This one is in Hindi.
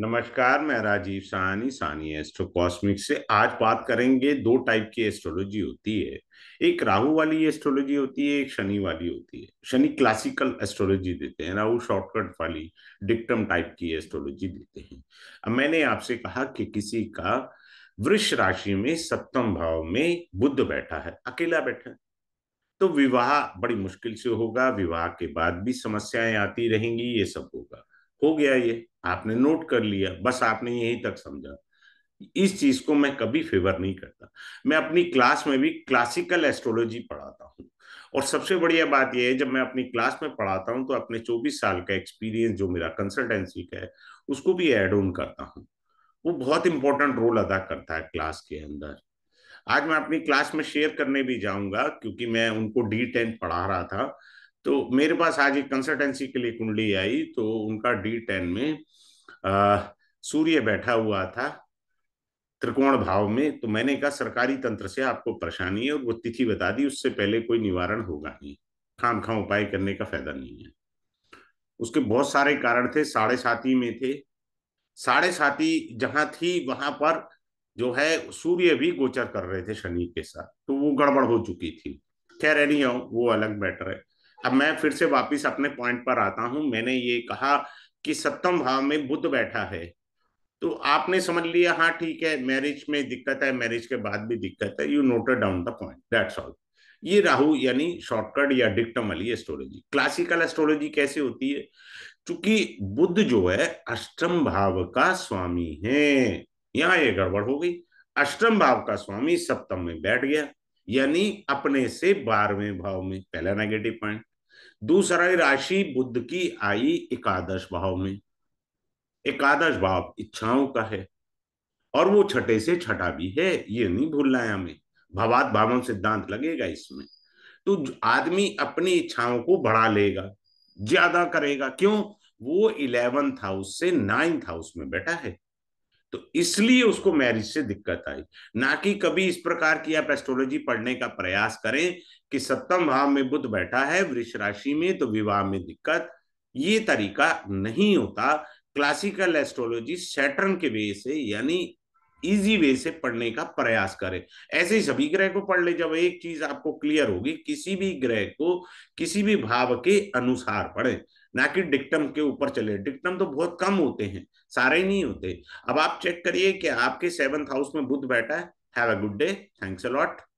नमस्कार मैं राजीव सहानी सानी एस्ट्रोकॉस्मिक से आज बात करेंगे दो टाइप की एस्ट्रोलॉजी होती है एक राहु वाली एस्ट्रोलॉजी होती है एक शनि वाली होती है शनि क्लासिकल एस्ट्रोलॉजी देते हैं राहु शॉर्टकट वाली डिक्टम टाइप की एस्ट्रोलॉजी देते हैं अब मैंने आपसे कहा कि किसी का वृक्ष राशि में सप्तम भाव में बुद्ध बैठा है अकेला बैठा है तो विवाह बड़ी मुश्किल से होगा विवाह के बाद भी समस्याएं आती रहेंगी ये सब होगा हो गया ये आपने नोट कर लिया बस आपने यही तक समझा इस चीज को मैं कभी फेवर नहीं करता मैं अपनी क्लास में भी क्लासिकल एस्ट्रोलॉजी पढ़ाता हूँ और सबसे बढ़िया बात यह है जब मैं अपनी क्लास में पढ़ाता हूँ तो अपने 24 साल का एक्सपीरियंस जो मेरा कंसल्टेंसी का है उसको भी एड ऑन करता हूँ वो बहुत इंपॉर्टेंट रोल अदा करता है क्लास के अंदर आज मैं अपनी क्लास में शेयर करने भी जाऊंगा क्योंकि मैं उनको डी टेन पढ़ा रहा था तो मेरे पास आज एक कंसल्टेंसी के लिए कुंडली आई तो उनका डी टेन में आ, सूर्य बैठा हुआ था त्रिकोण भाव में तो मैंने कहा सरकारी तंत्र से आपको परेशानी है और वो तिथि बता दी उससे पहले कोई निवारण होगा नहीं खाम खाम उपाय करने का फायदा नहीं है उसके बहुत सारे कारण थे साढ़े साथी में थे साढ़े साथी जहां थी वहां पर जो है सूर्य भी गोचर कर रहे थे शनि के साथ तो वो गड़बड़ हो चुकी थी खैर नहीं वो अलग बैटर है अब मैं फिर से वापिस अपने पॉइंट पर आता हूं मैंने ये कहा कि सप्तम भाव में बुद्ध बैठा है तो आपने समझ लिया हाँ ठीक है मैरिज में दिक्कत है मैरिज के बाद भी दिक्कत है you noted down the point that's all ये राहु यानी शॉर्टकट या डिक्टम वाली एस्ट्रोलॉजी क्लासिकल एस्ट्रोलॉजी कैसे होती है क्योंकि बुद्ध जो है अष्टम भाव का स्वामी है यहाँ ये गड़बड़ हो गई अष्टम भाव का स्वामी सप्तम में बैठ गया यानी अपने से बारहवें भाव में पहला नेगेटिव पॉइंट दूसरा राशि बुद्ध की आई एकादश भाव में एकादश भाव इच्छाओं का है और वो छठे से छठा भी है ये नहीं भूलना है हमें भवात भावन सिद्धांत लगेगा इसमें तो आदमी अपनी इच्छाओं को बढ़ा लेगा ज्यादा करेगा क्यों वो इलेवंथ हाउस से नाइन्थ हाउस में बैठा है तो इसलिए उसको मैरिज से दिक्कत आई ना कि कभी इस प्रकार की आप एस्ट्रोलॉजी पढ़ने का प्रयास करें कि सप्तम भाव में बुद्ध बैठा है वृक्ष राशि में तो विवाह में दिक्कत ये तरीका नहीं होता क्लासिकल एस्ट्रोलॉजी सैटर्न के वे से यानी इजी वे से पढ़ने का प्रयास करें ऐसे ही सभी ग्रह को पढ़ ले जब एक चीज आपको क्लियर होगी किसी भी ग्रह को किसी भी भाव के अनुसार पढ़ें ना कि डिक्टम के ऊपर चले डिक्टम तो बहुत कम होते हैं सारे ही नहीं होते अब आप चेक करिए कि आपके सेवंथ हाउस में बुद्ध बैठा है have a good day thanks a lot